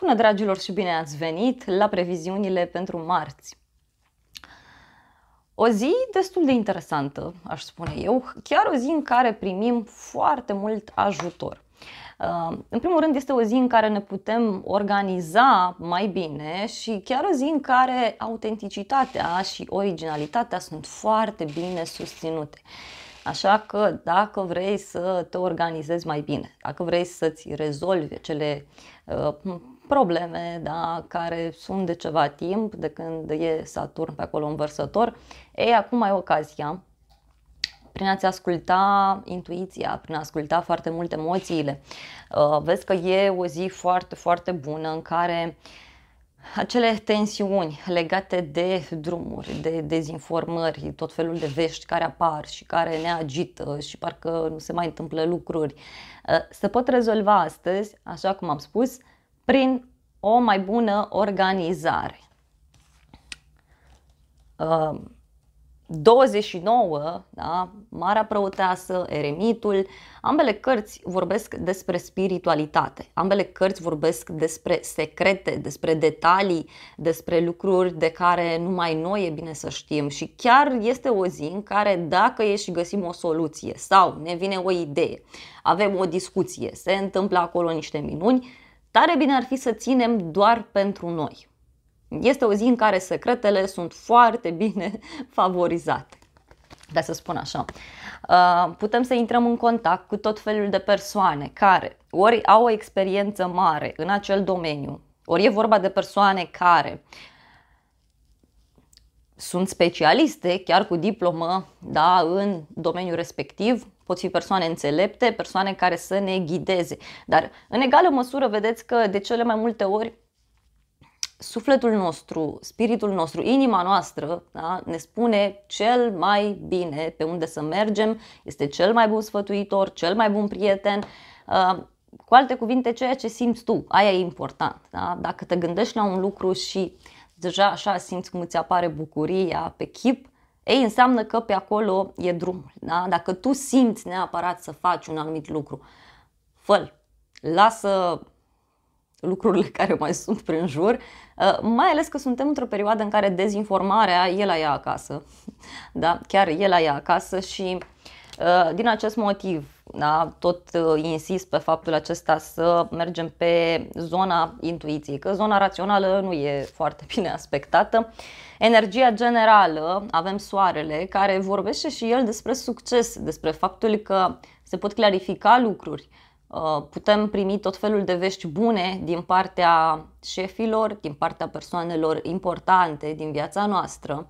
Bună dragilor și bine ați venit la previziunile pentru marți. O zi destul de interesantă, aș spune eu, chiar o zi în care primim foarte mult ajutor. Uh, în primul rând este o zi în care ne putem organiza mai bine și chiar o zi în care autenticitatea și originalitatea sunt foarte bine susținute. Așa că dacă vrei să te organizezi mai bine, dacă vrei să-ți rezolvi cele uh, probleme da, care sunt de ceva timp, de când e Saturn pe acolo învărsător. Ei, acum ai ocazia prin a-ți asculta intuiția, prin a asculta foarte mult emoțiile. Uh, vezi că e o zi foarte, foarte bună în care acele tensiuni legate de drumuri, de dezinformări, tot felul de vești care apar și care ne agită și parcă nu se mai întâmplă lucruri, uh, se pot rezolva astăzi, așa cum am spus, prin o mai bună organizare. 29, ehm, da? Marea Prăuteasă, Eremitul, ambele cărți vorbesc despre spiritualitate, ambele cărți vorbesc despre secrete, despre detalii, despre lucruri de care numai noi e bine să știm și chiar este o zi în care dacă e și găsim o soluție sau ne vine o idee, avem o discuție, se întâmplă acolo niște minuni, Tare bine ar fi să ținem doar pentru noi. Este o zi în care secretele sunt foarte bine favorizate. Da, să spun așa. Uh, putem să intrăm în contact cu tot felul de persoane care ori au o experiență mare în acel domeniu, ori e vorba de persoane care sunt specialiste, chiar cu diplomă, da, în domeniul respectiv, pot fi persoane înțelepte, persoane care să ne ghideze. Dar în egală măsură vedeți că de cele mai multe ori sufletul nostru, spiritul nostru, inima noastră da, ne spune cel mai bine pe unde să mergem, este cel mai bun sfătuitor, cel mai bun prieten. Cu alte cuvinte, ceea ce simți tu, aia e important. Da? Dacă te gândești la un lucru și deja așa simți cum îți apare bucuria pe chip, ei înseamnă că pe acolo e drumul. Da? Dacă tu simți neapărat să faci un anumit lucru, fă lasă lucrurile care mai sunt prin jur, uh, mai ales că suntem într-o perioadă în care dezinformarea e la ea acasă, da? chiar e la ea acasă și Uh, din acest motiv, da, tot uh, insist pe faptul acesta să mergem pe zona intuiției, că zona rațională nu e foarte bine aspectată. Energia generală, avem soarele, care vorbește și el despre succes, despre faptul că se pot clarifica lucruri, uh, putem primi tot felul de vești bune din partea șefilor, din partea persoanelor importante din viața noastră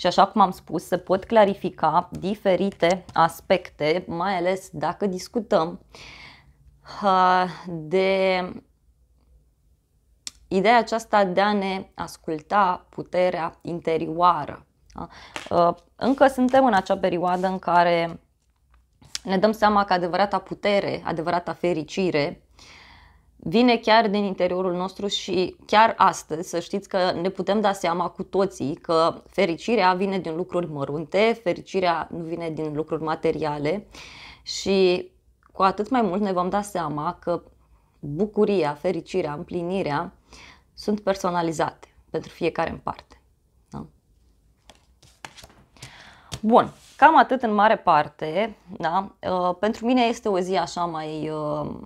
și așa cum am spus, se pot clarifica diferite aspecte, mai ales dacă discutăm de ideea aceasta de a ne asculta puterea interioară. Ă, încă suntem în acea perioadă în care ne dăm seama că adevărata putere, adevărata fericire vine chiar din interiorul nostru și chiar astăzi să știți că ne putem da seama cu toții că fericirea vine din lucruri mărunte, fericirea nu vine din lucruri materiale și cu atât mai mult ne vom da seama că bucuria, fericirea, împlinirea sunt personalizate pentru fiecare în parte. Da? Bun, cam atât în mare parte. Da? Uh, pentru mine este o zi așa mai uh,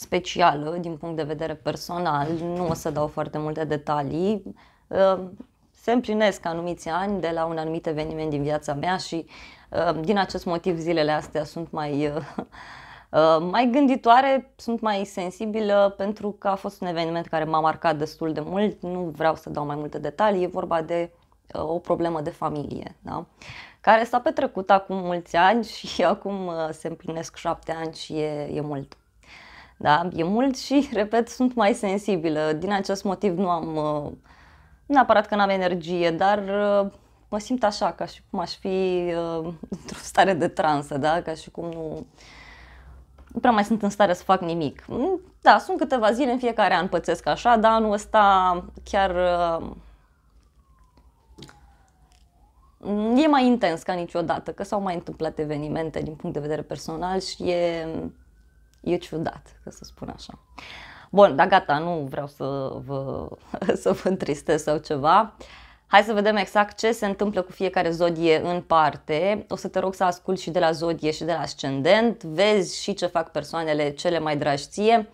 specială din punct de vedere personal, nu o să dau foarte multe detalii. Uh, se împlinesc anumiți ani de la un anumit eveniment din viața mea și uh, din acest motiv zilele astea sunt mai, uh, mai gânditoare, sunt mai sensibilă pentru că a fost un eveniment care m-a marcat destul de mult, nu vreau să dau mai multe detalii, e vorba de o problemă de familie, da? care s-a petrecut acum mulți ani și acum se împlinesc șapte ani și e, e mult. Da? E mult și, repet, sunt mai sensibilă. Din acest motiv nu am, uh, neapărat că n-am energie, dar uh, mă simt așa, ca și cum aș fi uh, într-o stare de transă, da? ca și cum nu, nu prea mai sunt în stare să fac nimic. Mm, da, sunt câteva zile în fiecare an pățesc așa, dar anul ăsta chiar e mai intens ca niciodată, că s-au mai întâmplat evenimente din punct de vedere personal și e, e ciudat, ca să spun așa. Bun, dar gata, nu vreau să vă, să vă întristez sau ceva. Hai să vedem exact ce se întâmplă cu fiecare zodie în parte. O să te rog să ascult și de la zodie și de la ascendent, vezi și ce fac persoanele cele mai dragi ție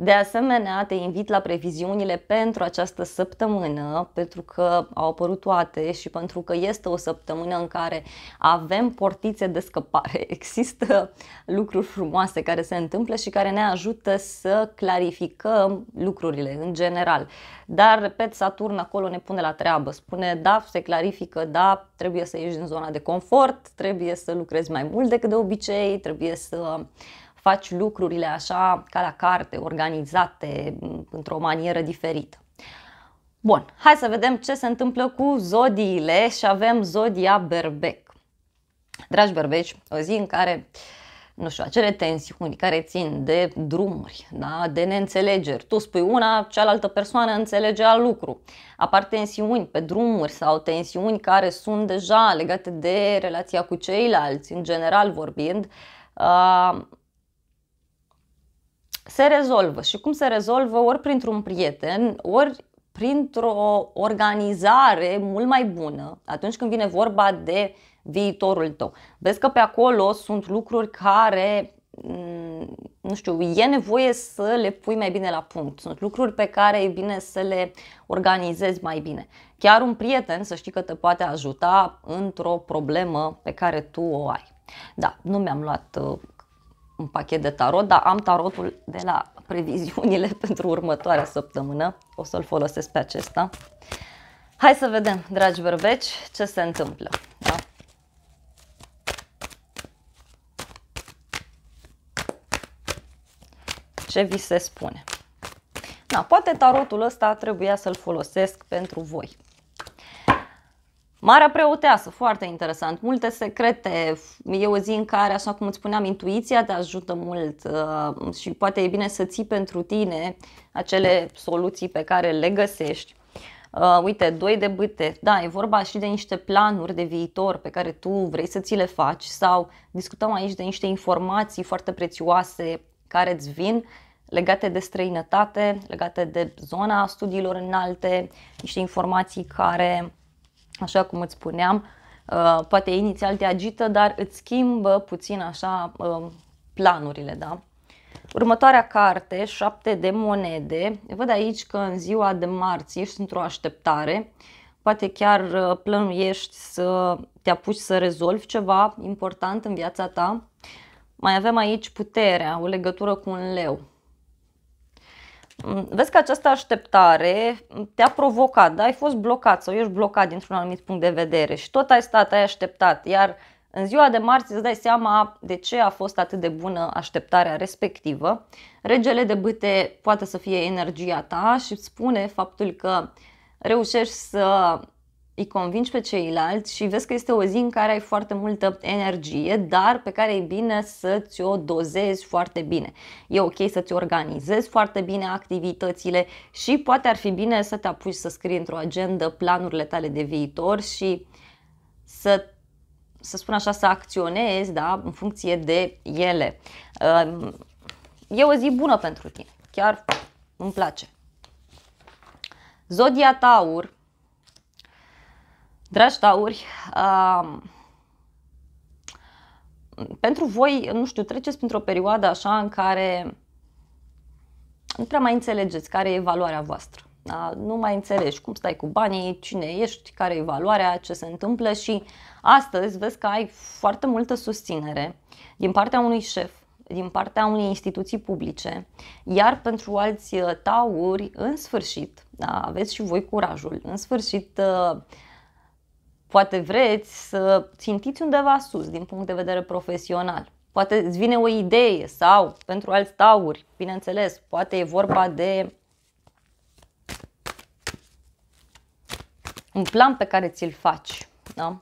de asemenea, te invit la previziunile pentru această săptămână, pentru că au apărut toate și pentru că este o săptămână în care avem portițe de scăpare. Există lucruri frumoase care se întâmplă și care ne ajută să clarificăm lucrurile în general. Dar, repet, Saturn acolo ne pune la treabă, spune da, se clarifică, da, trebuie să ieși din zona de confort, trebuie să lucrezi mai mult decât de obicei, trebuie să faci lucrurile așa ca la carte, organizate într-o manieră diferită. Bun, hai să vedem ce se întâmplă cu zodiile și avem zodia berbec. Dragi berbeci, o zi în care nu știu, acele tensiuni care țin de drumuri, da, de neînțelegeri. Tu spui una, cealaltă persoană înțelege al lucru. Apar tensiuni pe drumuri sau tensiuni care sunt deja legate de relația cu ceilalți, în general vorbind. Uh, se rezolvă. Și cum se rezolvă? Ori printr-un prieten, ori printr-o organizare mult mai bună atunci când vine vorba de viitorul tău. Vezi că pe acolo sunt lucruri care mm, nu știu, e nevoie să le pui mai bine la punct. Sunt lucruri pe care e bine să le organizezi mai bine. Chiar un prieten să știi că te poate ajuta într-o problemă pe care tu o ai. Da, nu mi-am luat uh, un pachet de tarot, dar am tarotul de la previziunile pentru următoarea săptămână. O să-l folosesc pe acesta. Hai să vedem, dragi berbeci, ce se întâmplă. Da? Ce vi se spune? Da, poate tarotul ăsta trebuia să-l folosesc pentru voi. Marea preoteasă, foarte interesant, multe secrete, e o zi în care, așa cum îți spuneam, intuiția te ajută mult uh, și poate e bine să ții pentru tine acele soluții pe care le găsești. Uh, uite, doi de bâte, da, e vorba și de niște planuri de viitor pe care tu vrei să ți le faci sau discutăm aici de niște informații foarte prețioase care îți vin legate de străinătate, legate de zona studiilor înalte, niște informații care așa cum îți spuneam, uh, poate inițial te agită, dar îți schimbă puțin așa uh, planurile, da? Următoarea carte, 7 de monede, văd aici că în ziua de marți ești într-o așteptare, poate chiar uh, plănuiești să te apuci să rezolvi ceva important în viața ta. Mai avem aici puterea, o legătură cu un leu, Mm, vezi că această așteptare te-a provocat, da? ai fost blocat sau ești blocat dintr-un anumit punct de vedere și tot ai stat, ai așteptat, iar în ziua de marți îți dai seama de ce a fost atât de bună așteptarea respectivă. Regele de bâte poate să fie energia ta și îți spune faptul că reușești să îi convingi pe ceilalți și vezi că este o zi în care ai foarte multă energie, dar pe care e bine să ți-o dozezi foarte bine. E ok să ți organizezi foarte bine activitățile și poate ar fi bine să te apuci să scrii într-o agendă planurile tale de viitor și să să spun așa, să acționezi da, în funcție de ele. Um, e o zi bună pentru tine, chiar îmi place. Zodia Taur, Dragi tauri, pentru voi, nu știu, treceți printr-o perioadă așa în care nu prea mai înțelegeți care e valoarea voastră. Nu mai înțelegi cum stai cu banii, cine ești, care e valoarea, ce se întâmplă și astăzi vezi că ai foarte multă susținere din partea unui șef, din partea unei instituții publice, iar pentru alți uh, tauri, în sfârșit, aveți și voi curajul, în sfârșit uh, Poate vreți să țintiți undeva sus din punct de vedere profesional. Poate îți vine o idee sau pentru alți tauri, bineînțeles, poate e vorba de un plan pe care ți-l faci. Da?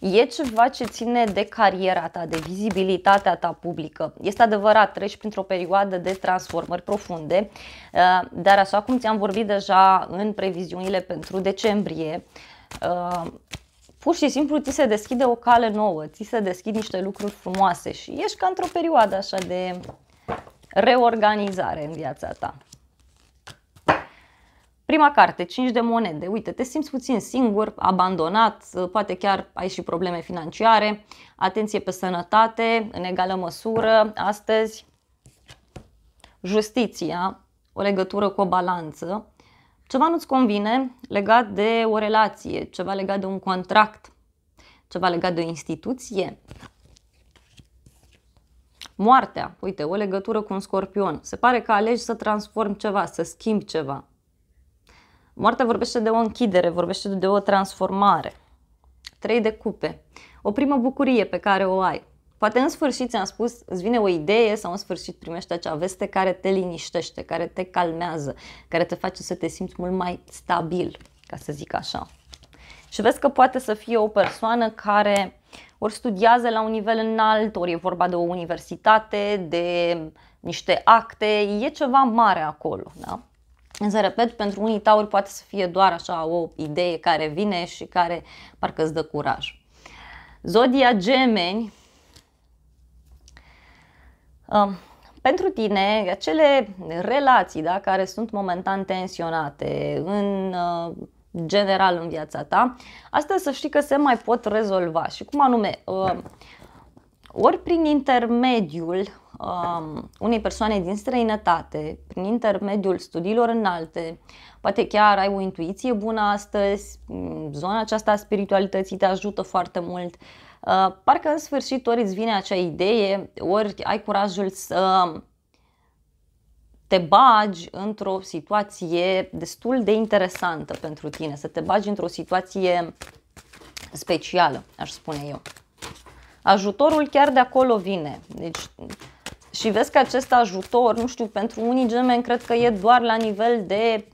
E ceva ce ține de cariera ta, de vizibilitatea ta publică. Este adevărat, treci printr-o perioadă de transformări profunde, uh, dar așa cum ți-am vorbit deja în previziunile pentru decembrie, uh, pur și simplu ți se deschide o cale nouă, ți se deschid niște lucruri frumoase și ești ca într-o perioadă așa de reorganizare în viața ta. Prima carte, 5 de monede. Uite, te simți puțin singur, abandonat, poate chiar ai și probleme financiare. Atenție pe sănătate, în egală măsură, astăzi. Justiția, o legătură cu o balanță. Ceva nu-ți convine legat de o relație, ceva legat de un contract, ceva legat de o instituție. Moartea, uite, o legătură cu un scorpion. Se pare că alegi să transformi ceva, să schimbi ceva. Moartea vorbește de o închidere, vorbește de o transformare. Trei de cupe. O primă bucurie pe care o ai, Poate în sfârșit, ți-am spus, îți vine o idee sau în sfârșit primești acea veste care te liniștește, care te calmează, care te face să te simți mult mai stabil, ca să zic așa. Și vezi că poate să fie o persoană care ori studiază la un nivel înalt, ori e vorba de o universitate, de niște acte, e ceva mare acolo, da? Însă, repet, pentru unii tauri poate să fie doar așa o idee care vine și care parcă îți dă curaj. Zodia gemeni Um, pentru tine, acele relații da, care sunt momentan tensionate în uh, general în viața ta, asta să știi că se mai pot rezolva. Și cum anume, um, ori prin intermediul um, unei persoane din străinătate, prin intermediul studiilor înalte, poate chiar ai o intuiție bună astăzi, mm, zona aceasta a spiritualității te ajută foarte mult, Uh, parcă în sfârșit ori îți vine acea idee, ori ai curajul să te bagi într-o situație destul de interesantă pentru tine, să te bagi într-o situație specială, aș spune eu. Ajutorul chiar de acolo vine. Deci, și vezi că acest ajutor, nu știu, pentru unii gemeni cred că e doar la nivel de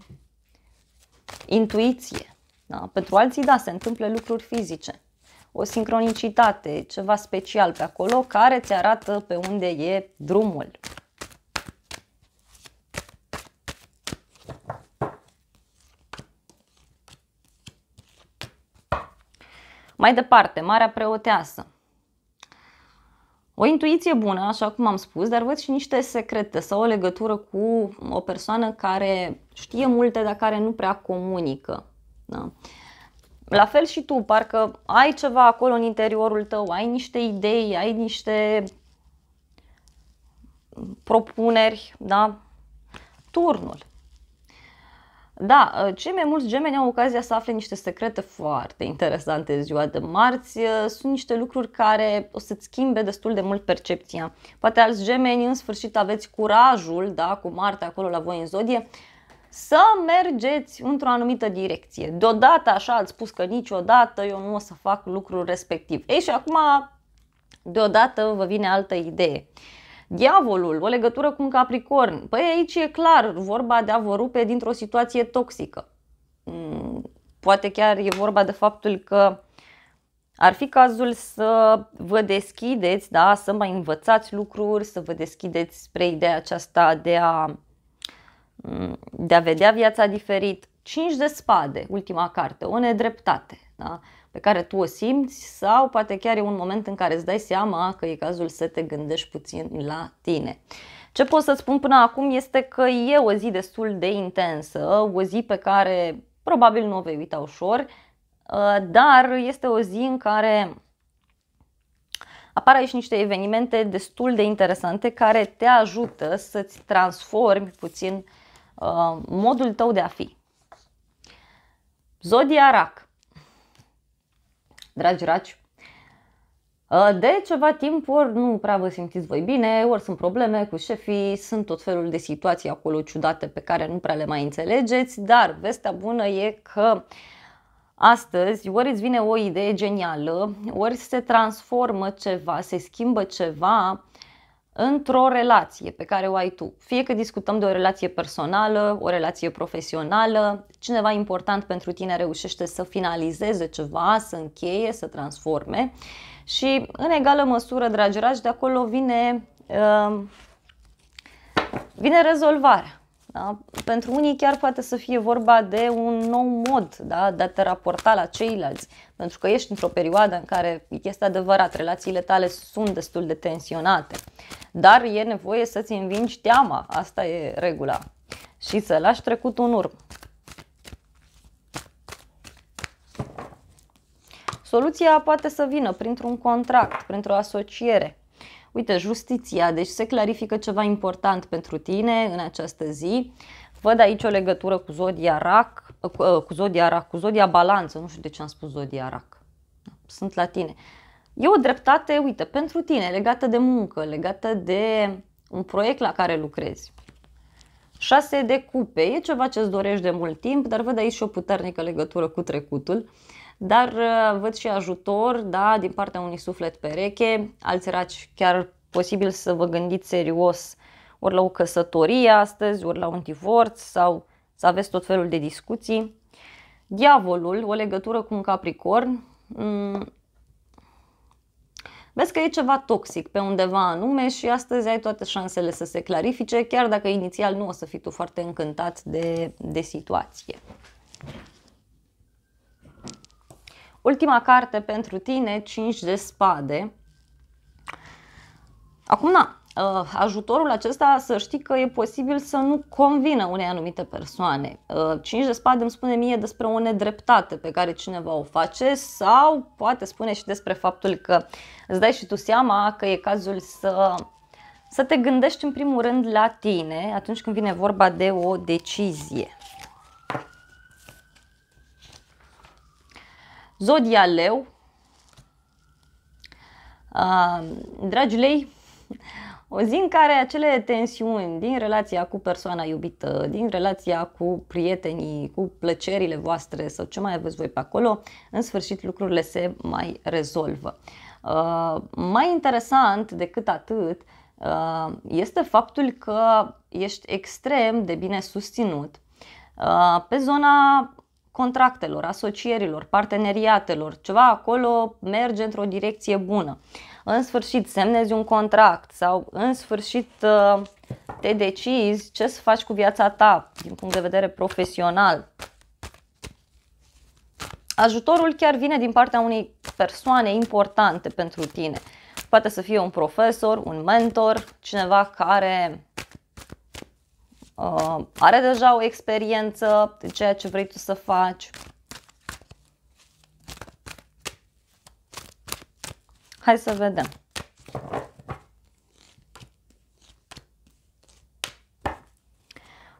intuiție. Da? Pentru alții, da, se întâmplă lucruri fizice o sincronicitate, ceva special pe acolo care ți arată pe unde e drumul. Mai departe, Marea Preoteasă. O intuiție bună, așa cum am spus, dar văd și niște secrete sau o legătură cu o persoană care știe multe, dar care nu prea comunică. Da? Uh, la fel și tu, parcă ai ceva acolo în interiorul tău, ai niște idei, ai niște propuneri, da? Turnul. Da, ă, cei mai mulți gemeni au ocazia să afle niște secrete foarte interesante ziua de marți. Ă, sunt niște lucruri care o să-ți schimbe destul de mult percepția. Poate alți gemeni, în sfârșit, aveți curajul, da, cu Marte acolo la voi în zodie, să mergeți într-o anumită direcție. Deodată așa ați spus că niciodată eu nu o să fac lucrul respectiv. Ei și acum deodată vă vine altă idee. Diavolul, o legătură cu un capricorn. Păi aici e clar vorba de a vă rupe dintr-o situație toxică. Mm, poate chiar e vorba de faptul că ar fi cazul să vă deschideți, da, să mai învățați lucruri, să vă deschideți spre ideea aceasta de a Mm, de a vedea viața diferit. 5 de spade, ultima carte, o nedreptate da? pe care tu o simți sau poate chiar e un moment în care îți dai seama că e cazul să te gândești puțin la tine. Ce pot să spun până acum este că e o zi destul de intensă, o zi pe care probabil nu o vei uita ușor, uh, dar este o zi în care apar aici niște evenimente destul de interesante care te ajută să-ți transformi puțin Uh, modul tău de a fi. Zodia Rac. Dragi raci, uh, de ceva timp ori nu prea vă simțiți voi bine, ori sunt probleme cu șefii, sunt tot felul de situații acolo ciudate pe care nu prea le mai înțelegeți, dar vestea bună e că astăzi ori îți vine o idee genială, ori se transformă ceva, se schimbă ceva într-o relație pe care o ai tu. Fie că discutăm de o relație personală, o relație profesională, cineva important pentru tine reușește să finalizeze ceva, să încheie, să transforme și în egală măsură, dragi de acolo vine, uh, vine rezolvarea. Da? Pentru unii chiar poate să fie vorba de un nou mod da? de a te raporta la ceilalți, pentru că ești într-o perioadă în care, este adevărat, relațiile tale sunt destul de tensionate, dar e nevoie să-ți învingi teama, asta e regula, și să lași trecut un urm. Soluția poate să vină printr-un contract, printr-o asociere, uite, justiția, deci se clarifică ceva important pentru tine în această zi. Văd aici o legătură cu zodia rac, ă, cu zodia rac, cu zodia balanță, nu știu de ce am spus zodia rac. Sunt la tine. E o dreptate, uite, pentru tine, legată de muncă, legată de un proiect la care lucrezi. 6 de cupe, e ceva ce îți dorești de mult timp, dar văd aici și o puternică legătură cu trecutul. Uh, dar uh, văd și ajutor da, din partea unui suflet pereche, alți raci chiar posibil să vă gândiți serios ori la o căsătorie astăzi, ori la un divorț sau să aveți tot felul de discuții. Diavolul, o legătură cu un capricorn, mm, vezi că e ceva toxic pe undeva anume și astăzi ai toate șansele să se clarifice, chiar dacă inițial nu o să fii tu foarte încântat de, de situație. Ultima carte pentru tine, 5 de spade. Acum, na, uh, ajutorul acesta să știi că e posibil să nu convină unei anumite persoane. 5 uh, de spade îmi spune mie despre o nedreptate pe care cineva o face sau poate spune și despre faptul că îți dai și tu seama că e cazul să, să te gândești în primul rând la tine atunci când vine vorba de o decizie. Zodia Leu. Uh, dragi lei, o zi în care acele tensiuni din relația cu persoana iubită, din relația cu prietenii, cu plăcerile voastre sau ce mai aveți voi pe acolo, în sfârșit lucrurile se mai rezolvă. Uh, mai interesant decât atât uh, este faptul că ești extrem de bine susținut uh, pe zona contractelor, asocierilor, parteneriatelor, ceva acolo merge într-o direcție bună. În sfârșit semnezi un contract sau în sfârșit uh, te decizi ce să faci cu viața ta din punct de vedere profesional. Ajutorul chiar vine din partea unei persoane importante pentru tine. Poate să fie un profesor, un mentor, cineva care uh, are deja o experiență de ceea ce vrei tu să faci. Hai să vedem.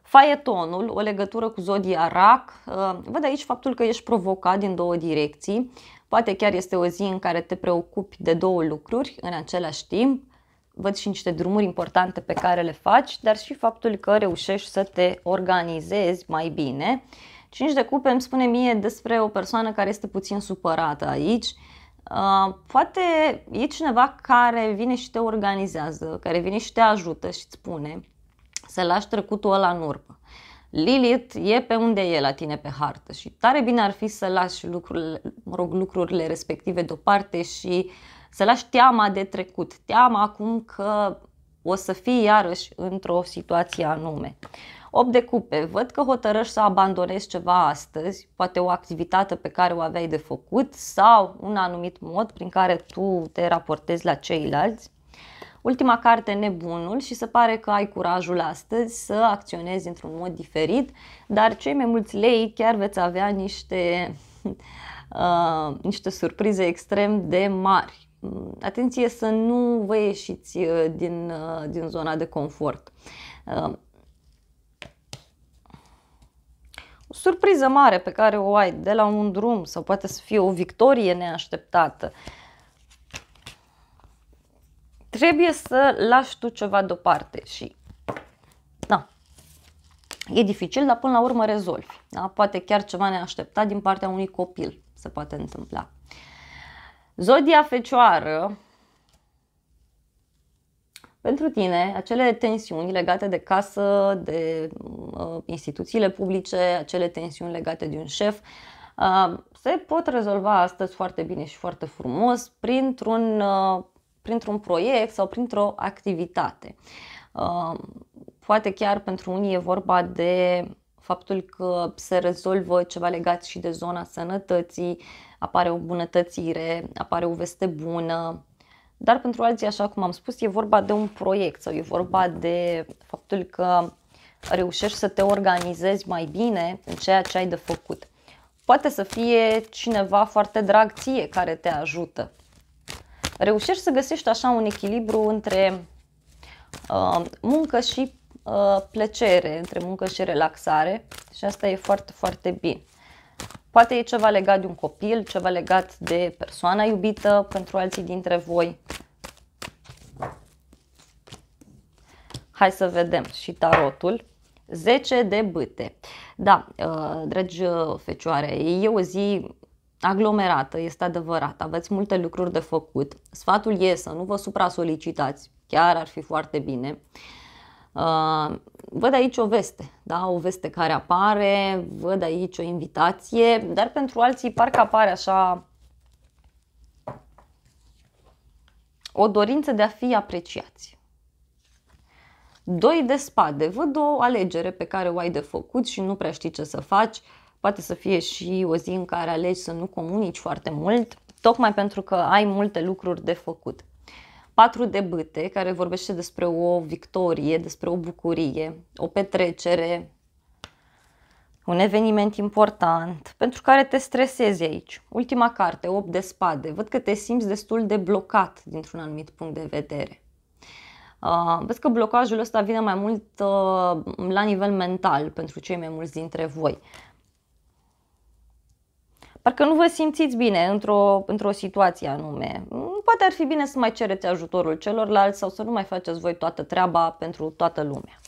Faietonul, o legătură cu zodia rac. Uh, văd aici faptul că ești provocat din două direcții. Poate chiar este o zi în care te preocupi de două lucruri în același timp văd și niște drumuri importante pe care le faci, dar și faptul că reușești să te organizezi mai bine. 5 de cupe îmi spune mie despre o persoană care este puțin supărată aici. Uh, poate e cineva care vine și te organizează, care vine și te ajută și îți spune să lași trecutul ăla în urmă. Lilith e pe unde e la tine pe hartă și tare bine ar fi să lași lucrurile, mă rog, lucrurile respective deoparte și uh, să lași teama de trecut, teama acum că o să fii iarăși într-o situație anume. 8 de cupe. Văd că hotărăști să abandonezi ceva astăzi, poate o activitate pe care o aveai de făcut sau un anumit mod prin care tu te raportezi la ceilalți. Ultima carte, Nebunul, și se pare că ai curajul astăzi să acționezi într-un mod diferit, dar cei mai mulți lei chiar veți avea niște, uh, niște surprize extrem de mari. Mm, atenție să nu vă ieșiți uh, din, uh, din zona de confort. Uh, o surpriză mare pe care o ai de la un drum sau poate să fie o victorie neașteptată. Trebuie să lași tu ceva deoparte și da, e dificil, dar până la urmă rezolvi. Da? Poate chiar ceva neașteptat din partea unui copil se poate întâmpla. Uh, Zodia Fecioară, pentru tine, acele tensiuni legate de casă, de uh, instituțiile publice, acele tensiuni legate de un șef, uh, se pot rezolva astăzi foarte bine și foarte frumos printr-un, uh, printr-un proiect sau printr-o activitate. Uh, poate chiar pentru unii e vorba de faptul că se rezolvă ceva legat și de zona sănătății, uh, apare o bunătățire, apare o veste bună, dar pentru alții, așa cum am spus, e vorba de un proiect sau e vorba de faptul că reușești să te organizezi mai bine în ceea ce ai de făcut. Poate să fie cineva foarte drag ție care te ajută. Reușești să găsești așa un echilibru între uh, muncă și uh, plăcere, între muncă și relaxare și asta e foarte, foarte bine. Poate e ceva legat de un copil, ceva legat de persoana iubită pentru alții dintre voi. Hai să vedem și tarotul. 10 de bâte. Da, ă, dragi fecioare, e o zi aglomerată, este adevărat, aveți multe lucruri de făcut. Sfatul e să nu vă supra-solicitați, chiar ar fi foarte bine. Uh, Uh, văd aici o veste, da? o veste care apare, văd aici o invitație, dar pentru alții parcă apare așa o dorință de a fi apreciați. Doi de spade, văd o alegere pe care o ai de făcut și nu prea știi ce să faci, poate să fie și o zi în care alegi să nu comunici foarte mult, tocmai pentru că ai multe lucruri de făcut. Patru de bâte, care vorbește despre o victorie, despre o bucurie, o petrecere, un eveniment important pentru care te stresezi aici. Ultima carte, 8 de spade. Văd că te simți destul de blocat dintr-un anumit punct de vedere. Uh, văd că blocajul ăsta vine mai mult uh, la nivel mental pentru cei mai mulți dintre voi parcă nu vă simțiți bine într-o, într-o situație anume. Mm, poate ar fi bine să mai cereți ajutorul celorlalți sau să nu mai faceți voi toată treaba pentru toată lumea.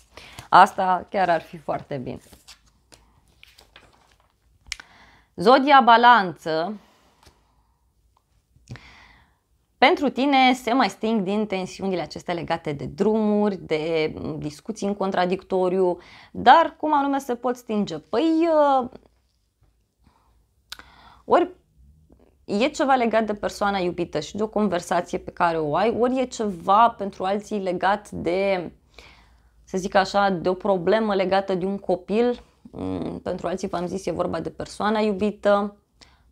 Asta chiar ar fi foarte bine. Zodia balanță pentru tine se mai sting din tensiunile acestea legate de drumuri, de mm, discuții în contradictoriu, dar cum anume se pot stinge? Păi uh, ori e ceva legat de persoana iubită și de o conversație pe care o ai, ori e ceva pentru alții legat de, să zic așa, de o problemă legată de un copil, mm, pentru alții v-am zis e vorba de persoana iubită,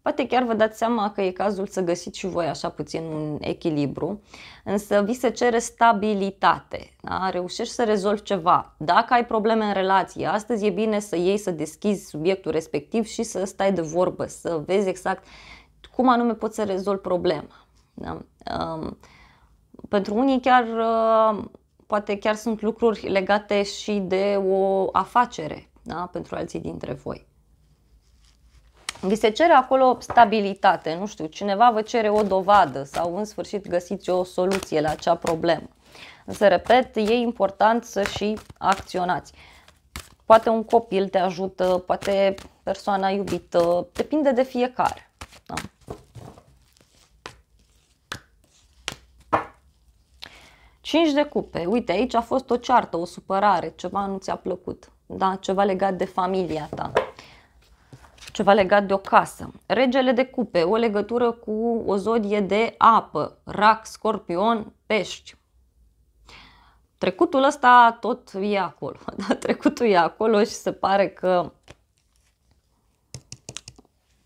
Poate chiar vă dați seama că e cazul să găsiți și voi așa puțin un echilibru, însă vi se cere stabilitate, da? reușești să rezolvi ceva. Dacă ai probleme în relație, astăzi e bine să iei, să deschizi subiectul respectiv și să stai de vorbă, să vezi exact cum anume poți să rezolvi problema. Da? Um, pentru unii chiar uh, poate chiar sunt lucruri legate și de o afacere da? pentru alții dintre voi vi se cere acolo stabilitate, nu știu, cineva vă cere o dovadă sau în sfârșit găsiți o soluție la acea problemă. Să repet, e important să și acționați. Poate un copil te ajută, poate persoana iubită, depinde de fiecare. Da. Cinci de cupe. Uite, aici a fost o ceartă, o supărare, ceva nu ți-a plăcut, da? ceva legat de familia ta ceva legat de o casă, regele de cupe, o legătură cu o zodie de apă, rac, scorpion, pești. Trecutul ăsta tot e acolo, da? trecutul e acolo și se pare că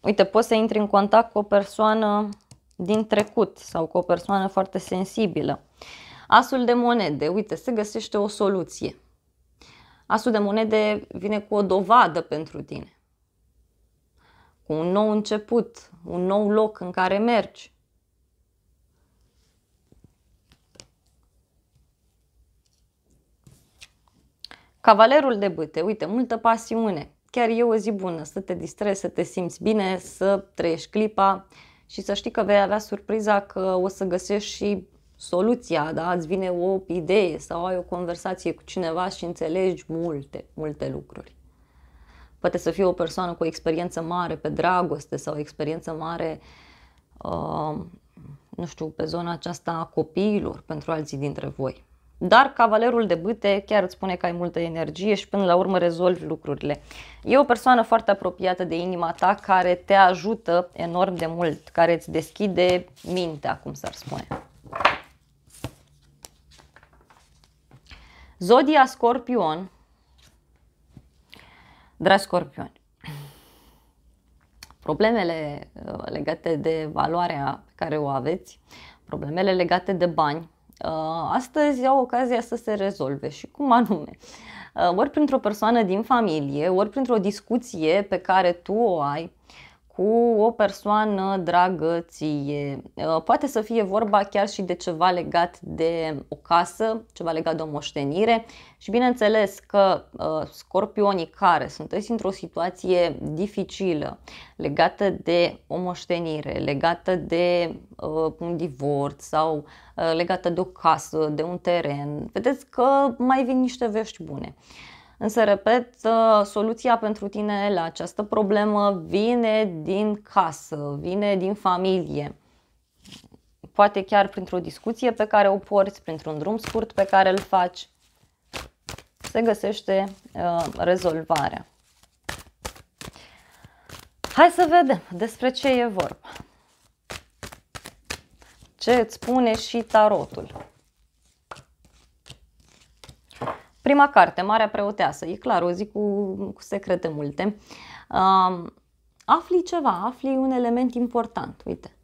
Uite, poți să intri în contact cu o persoană din trecut sau cu o persoană foarte sensibilă. Asul de monede, uite, se găsește o soluție. Asul de monede vine cu o dovadă pentru tine cu un nou început, un nou loc în care mergi. Cavalerul de bâte, uite, multă pasiune. Chiar e o zi bună, să te distrezi, să te simți bine, să trăiești clipa și să știi că vei avea surpriza că o să găsești și soluția, da? Îți vine o idee sau ai o conversație cu cineva și înțelegi multe, multe lucruri. Poate să fie o persoană cu o experiență mare pe dragoste sau o experiență mare, uh, nu știu, pe zona aceasta a copiilor pentru alții dintre voi. Dar cavalerul de bâte chiar îți spune că ai multă energie și până la urmă rezolvi lucrurile. E o persoană foarte apropiată de inima ta care te ajută enorm de mult, care îți deschide mintea, cum s-ar spune. Zodia Scorpion Dragi scorpioni, problemele uh, legate de valoarea pe care o aveți, problemele legate de bani, uh, astăzi au ocazia să se rezolve și cum anume. Uh, ori printr-o persoană din familie, ori printr-o discuție pe care tu o ai, cu o persoană dragă ție. Uh, poate să fie vorba chiar și de ceva legat de o casă, ceva legat de o moștenire și bineînțeles că uh, scorpionii care sunteți într-o situație dificilă legată de o moștenire, legată de uh, un divorț sau legată de o casă, de un teren, vedeți că mai vin niște vești bune. Însă, repet, ă, soluția pentru tine la această problemă vine din casă, vine din familie. Poate chiar printr-o discuție pe care o porți, printr-un drum scurt pe care îl faci, se găsește uh, rezolvarea. Hai să vedem despre ce e vorba. Ce îți spune și tarotul. Prima carte, Marea Preoteasă, e clar, o zi cu, cu secrete multe. Uh, afli ceva, afli un element important, uite.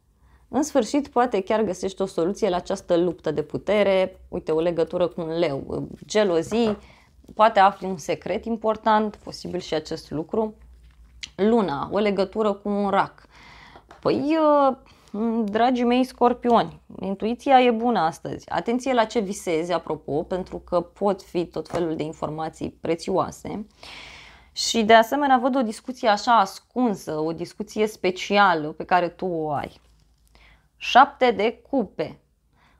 În sfârșit, poate chiar găsești o soluție la această luptă de putere, uite, o legătură cu un leu, gelozii, da. poate afli un secret important, posibil și acest lucru. Luna, o legătură cu un rac. Păi, uh, Mm, dragii mei scorpioni, intuiția e bună astăzi. Atenție la ce visezi, apropo, pentru că pot fi tot felul de informații prețioase. Și de asemenea văd o discuție așa ascunsă, o discuție specială pe care tu o ai. Șapte de cupe.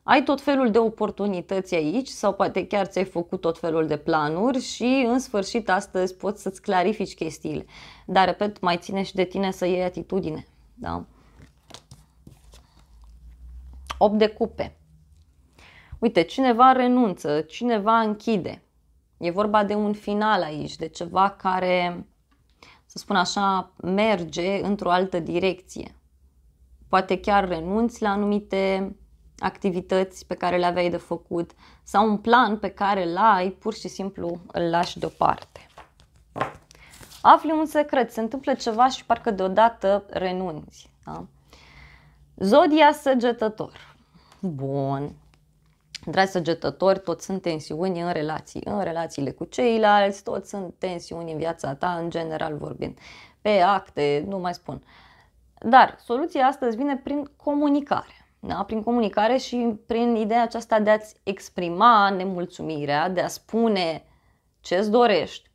Ai tot felul de oportunități aici sau poate chiar ți-ai făcut tot felul de planuri și în sfârșit astăzi poți să-ți clarifici chestiile. Dar, repet, mai ține și de tine să iei atitudine. Da? 8 de cupe. Uite, cineva renunță, cineva închide. E vorba de un final aici, de ceva care, să spun așa, merge într-o altă direcție. Poate chiar renunți la anumite activități pe care le aveai de făcut sau un plan pe care l ai, pur și simplu îl lași deoparte. Afli un secret, se întâmplă ceva și parcă deodată renunți. Da? Zodia săgetător. Bun. Dragi săgetători, tot sunt tensiuni în relații, în relațiile cu ceilalți, tot sunt tensiuni în viața ta, în general vorbind, pe acte, nu mai spun. Dar soluția astăzi vine prin comunicare. Da? Prin comunicare și prin ideea aceasta de a-ți exprima nemulțumirea, de a spune ce-ți dorești,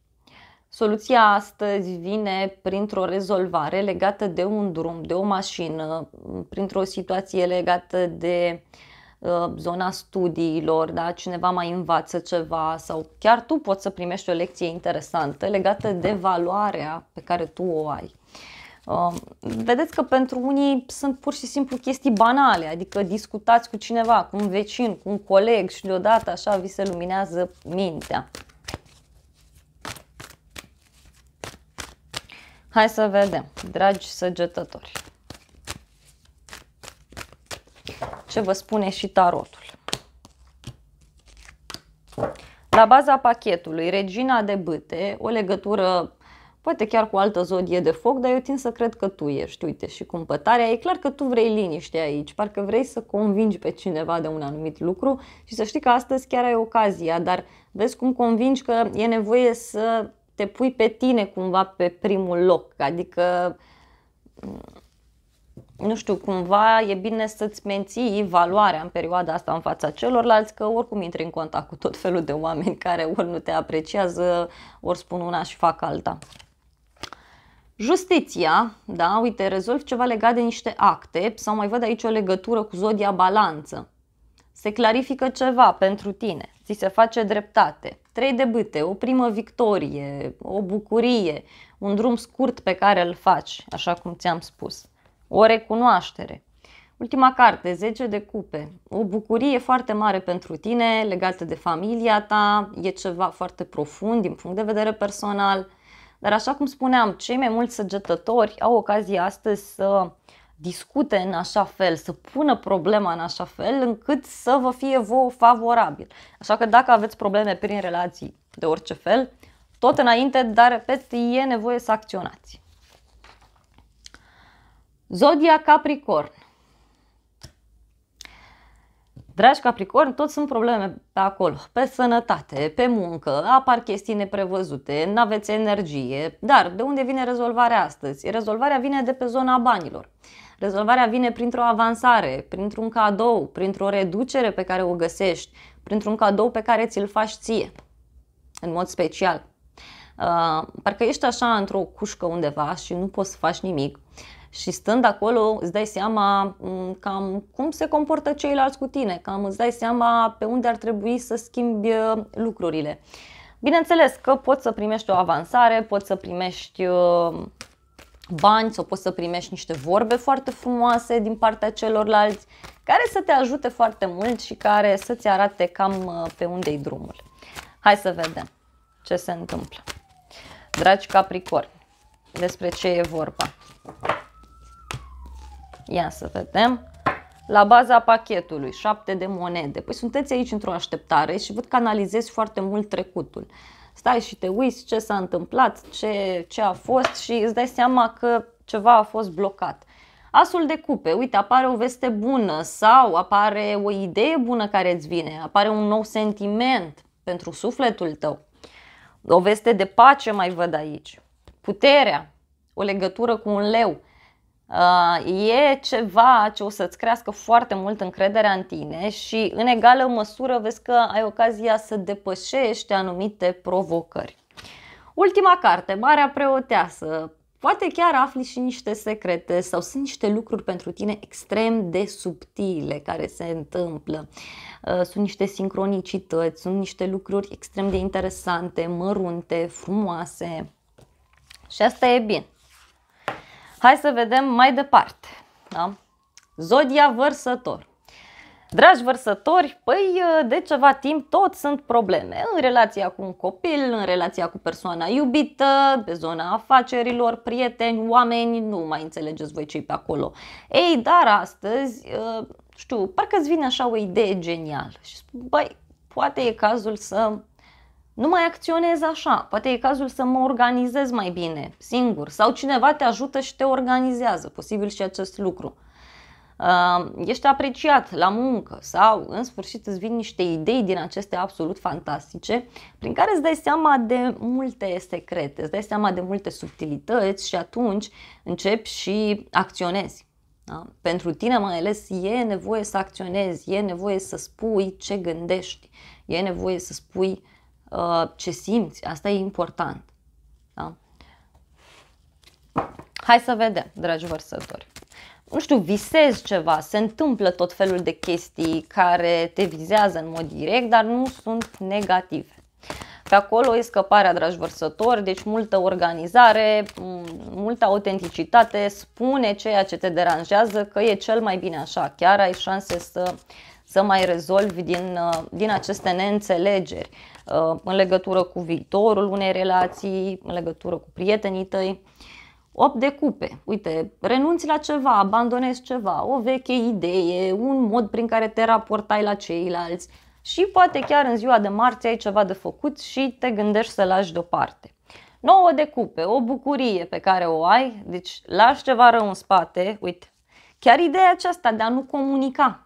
Soluția astăzi vine printr-o rezolvare legată de un drum, de o mașină, printr-o situație legată de uh, zona studiilor, da? cineva mai învață ceva sau chiar tu poți să primești o lecție interesantă legată de valoarea pe care tu o ai. Um, vedeți că pentru unii sunt pur și simplu chestii banale, adică discutați cu cineva, cu un vecin, cu un coleg și deodată așa vi se luminează mintea. Hai să vedem, dragi săgetători. Ce vă spune și tarotul. La baza pachetului, regina de bâte, o legătură poate chiar cu altă zodie de foc, dar eu tind să cred că tu ești, uite, și cumpătarea. E clar că tu vrei liniște aici, parcă vrei să convingi pe cineva de un anumit lucru și să știi că astăzi chiar ai ocazia, dar vezi cum convingi că e nevoie să te pui pe tine cumva pe primul loc, adică mm, nu știu, cumva e bine să-ți menții valoarea în perioada asta în fața celorlalți, că oricum intri în contact cu tot felul de oameni care ori nu te apreciază, ori spun una și fac alta. Justiția, da, uite, rezolv ceva legat de niște acte sau mai văd aici o legătură cu zodia balanță. Se clarifică ceva pentru tine, ți se face dreptate trei debute, o primă victorie, o bucurie, un drum scurt pe care îl faci, așa cum ți-am spus, o recunoaștere. Ultima carte, 10 de cupe, o bucurie foarte mare pentru tine legată de familia ta, e ceva foarte profund din punct de vedere personal, dar așa cum spuneam, cei mai mulți săgetători au ocazia astăzi să discute în așa fel, să pună problema în așa fel încât să vă fie vouă favorabil. Așa că dacă aveți probleme prin relații de orice fel, tot înainte, dar repet, e nevoie să acționați. Zodia Capricorn Dragi Capricorn, tot sunt probleme pe acolo, pe sănătate, pe muncă, apar chestii neprevăzute, nu aveți energie, dar de unde vine rezolvarea astăzi? Rezolvarea vine de pe zona banilor. Rezolvarea vine printr-o avansare, printr-un cadou, printr-o reducere pe care o găsești, printr-un cadou pe care ți-l faci ție, în mod special. Uh, parcă ești așa într-o cușcă undeva și nu poți să faci nimic și stând acolo îți dai seama mm, cam cum se comportă ceilalți cu tine, cam îți dai seama pe unde ar trebui să schimbi uh, lucrurile. Bineînțeles că poți să primești o avansare, poți să primești uh, bani sau poți să primești niște vorbe foarte frumoase din partea celorlalți care să te ajute foarte mult și care să-ți arate cam uh, pe unde-i drumul. Hai să vedem ce se întâmplă. Dragi Capricorni, despre ce e vorba? Ia să vedem. La baza pachetului, șapte de monede. Păi sunteți aici într-o așteptare și văd că analizezi foarte mult trecutul. Uh, stai și te uiți ce s-a întâmplat, ce, ce a fost și îți dai seama că ceva a fost blocat. Asul de cupe, uite, apare o veste bună sau apare o idee bună care îți vine, apare un nou sentiment pentru sufletul tău. O veste de pace mai văd aici. Puterea, o legătură cu un leu. Uh, e ceva ce o să-ți crească foarte mult încrederea în tine și în egală măsură vezi că ai ocazia să depășești anumite provocări. Ultima carte, Marea Preoteasă. Poate chiar afli și niște secrete sau sunt niște lucruri pentru tine extrem de subtile care se întâmplă. Uh, sunt niște sincronicități, sunt niște lucruri extrem de interesante, mărunte, frumoase. Și asta e bine. Hai să vedem mai departe. Da? Zodia vărsător. Dragi vărsători, păi de ceva timp tot sunt probleme în relația cu un copil, în relația cu persoana iubită, pe zona afacerilor, prieteni, oameni, nu mai înțelegeți voi cei pe acolo. Ei, dar astăzi, ă, știu, parcă îți vine așa o idee genială și spui, băi, poate e cazul să nu mai acționez așa, poate e cazul să mă organizez mai bine, singur, sau cineva te ajută și te organizează, posibil și acest lucru. Uh, ești apreciat la muncă sau în sfârșit îți vin niște idei din aceste absolut fantastice prin care îți dai seama de multe secrete, îți dai seama de multe subtilități și atunci începi și acționezi. Da? Pentru tine mai ales e nevoie să acționezi, e nevoie să spui ce gândești, e nevoie să spui uh, Uh, ce simți, asta e important. Da? Hai să vedem, dragi vărsători. Nu știu, visezi ceva, se întâmplă tot felul de chestii care te vizează în mod direct, dar nu sunt negative. Pe acolo e scăparea, dragi vărsători, deci multă organizare, multă autenticitate, spune ceea ce te deranjează că e cel mai bine așa, chiar ai șanse să uh, să mai rezolvi din, uh, din aceste neînțelegeri uh, în legătură cu viitorul unei relații, în legătură cu prietenii tăi. 8 de cupe. Uite, renunți la ceva, abandonezi ceva, o veche idee, un mod prin care te raportai la ceilalți și poate chiar în ziua de marți ai ceva de făcut și te gândești să lași deoparte. 9 de cupe, o bucurie pe care o ai, deci lași ceva rău în spate, uite, chiar ideea aceasta de a nu comunica,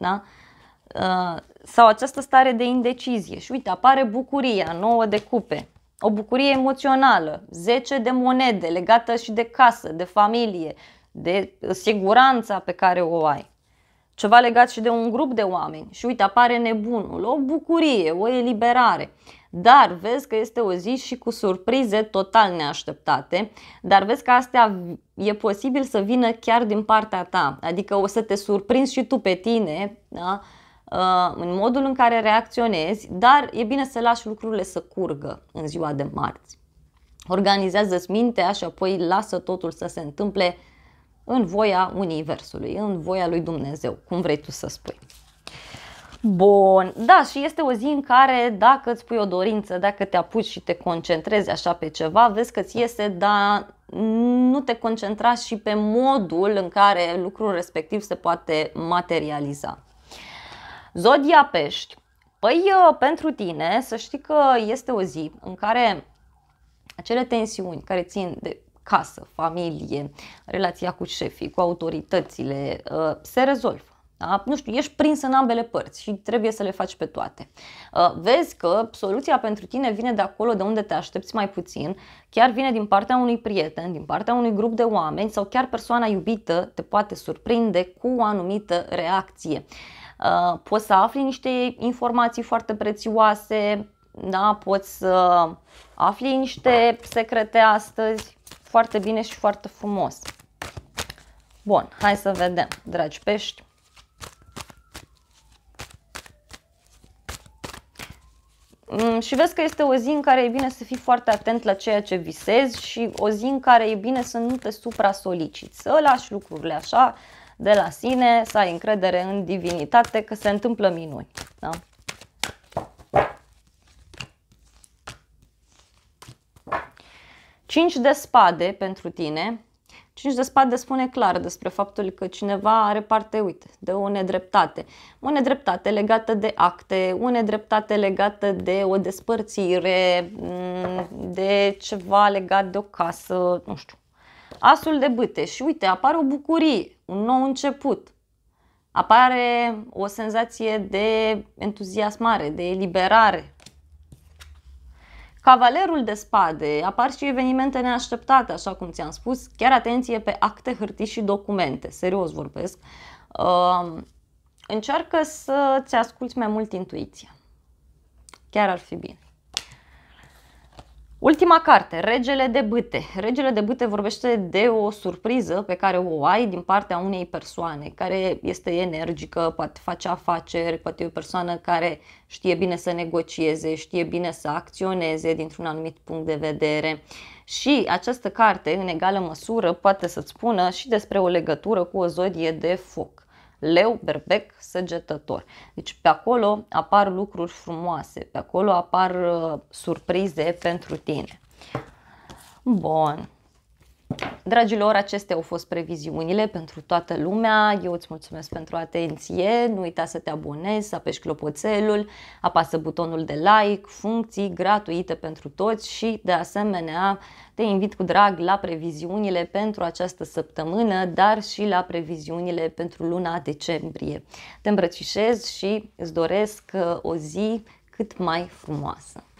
da? Uh, sau această stare de indecizie și uite, apare bucuria, nouă de cupe, o bucurie emoțională, 10 de monede legată și de casă, de familie, de siguranța pe care o ai. Ceva legat și de un grup de oameni și uite, apare nebunul, o bucurie, o eliberare dar vezi că este o zi și cu surprize total neașteptate, dar vezi că astea e posibil să vină chiar din partea ta, adică o să te surprinzi și tu pe tine, da? Uh, în modul în care reacționezi, dar e bine să lași lucrurile să curgă în ziua de marți. Organizează-ți mintea și apoi lasă totul să se întâmple în voia Universului, în voia lui Dumnezeu, cum vrei tu să spui. Bun, da, și este o zi în care dacă îți pui o dorință, dacă te apuci și te concentrezi așa pe ceva, vezi că ți iese, dar nu te concentra și pe modul în care lucrul respectiv se poate materializa. Zodia Pești. Păi ă, pentru tine să știi că este o zi în care acele tensiuni care țin de casă, familie, relația cu șefii, cu autoritățile, ă, se rezolvă da? Nu știu, ești prins în ambele părți și trebuie să le faci pe toate. Vezi că soluția pentru tine vine de acolo de unde te aștepți mai puțin, chiar vine din partea unui prieten, din partea unui grup de oameni sau chiar persoana iubită te poate surprinde cu o anumită reacție. Poți să afli niște informații foarte prețioase, da? poți să afli niște secrete astăzi, foarte bine și foarte frumos. Bun, hai să vedem, dragi pești. Mm, și vezi că este o zi în care e bine să fii foarte atent la ceea ce visezi și o zi în care e bine să nu te supra-soliciți, să lași lucrurile așa de la sine, să ai încredere în divinitate că se întâmplă minuni. Da? Cinci de spade pentru tine, Cinci de spade spune clar despre faptul că cineva are parte, uite, de o nedreptate. O nedreptate legată de acte, o nedreptate legată de o despărțire, mm, de ceva legat de o casă, nu știu. Asul de bâte și uite, apare o bucurie, un nou început. Apare o senzație de entuziasmare, de eliberare, Cavalerul de spade, apar și evenimente neașteptate, așa cum ți-am spus, chiar atenție pe acte, hârtii și documente, serios vorbesc. Uh, încearcă să-ți asculti mai mult intuiția. Chiar ar fi bine. Ultima carte, Regele de Bâte. Regele de Bâte vorbește de o surpriză pe care o ai din partea unei persoane care este energică, poate face afaceri, poate e o persoană care știe bine să negocieze, știe bine să acționeze dintr-un anumit punct de vedere. Și această carte, în egală măsură, poate să-ți spună și despre o legătură cu o zodie de foc leu, berbec, săgetător. Deci pe acolo apar lucruri frumoase, pe acolo apar uh, surprize pentru tine. Bun. Dragilor, acestea au fost previziunile pentru toată lumea. Eu îți mulțumesc pentru atenție. Nu uita să te abonezi, să apeși clopoțelul, apasă butonul de like, funcții gratuite pentru toți și, de asemenea, te invit cu drag la previziunile pentru această săptămână, dar și la previziunile pentru luna decembrie. Te îmbrățișez și îți doresc uh, o zi cât mai frumoasă.